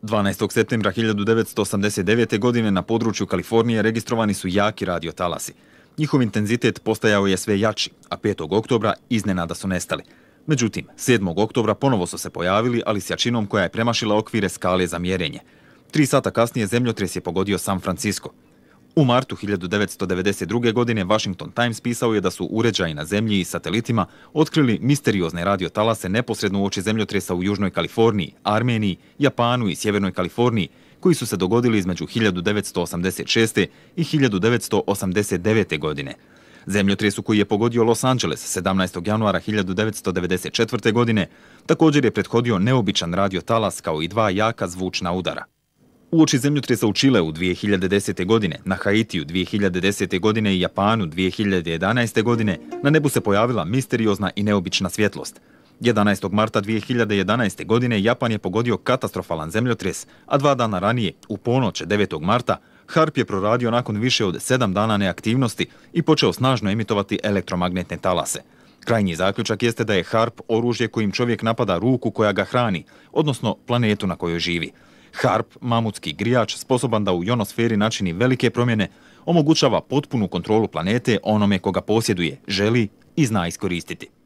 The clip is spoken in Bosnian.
12. septembra 1989. godine na području Kalifornije registrovani su jaki radio talasi. Njihov intenzitet postajao je sve jači, a 5. oktobra iznenada su nestali. Međutim, 7. oktobra ponovo su se pojavili, ali s jačinom koja je premašila okvire skale za mjerenje. Tri sata kasnije zemljotres je pogodio San Francisco. U martu 1992. godine Washington Times pisao je da su uređaji na zemlji i satelitima otkrili misteriozne radiotalase neposredno u oči zemljotresa u Južnoj Kaliforniji, Armeniji, Japanu i Sjevernoj Kaliforniji, koji su se dogodili između 1986. i 1989. godine. Zemljotresu koji je pogodio Los Angeles 17. januara 1994. godine također je prethodio neobičan radiotalas kao i dva jaka zvučna udara. Uoči zemljotresa u Čile u 2010. godine, na Haitiju 2010. godine i Japanu 2011. godine, na nebu se pojavila misteriozna i neobična svjetlost. 11. marta 2011. godine Japan je pogodio katastrofalan zemljotres, a dva dana ranije, u ponoć 9. marta, HARP je proradio nakon više od sedam dana neaktivnosti i počeo snažno emitovati elektromagnetne talase. Krajnji zaključak jeste da je HARP oružje kojim čovjek napada ruku koja ga hrani, odnosno planetu na kojoj živi. Harp, mamutski grijač, sposoban da u jonosferi načini velike promjene, omogućava potpunu kontrolu planete onome koga posjeduje, želi i zna iskoristiti.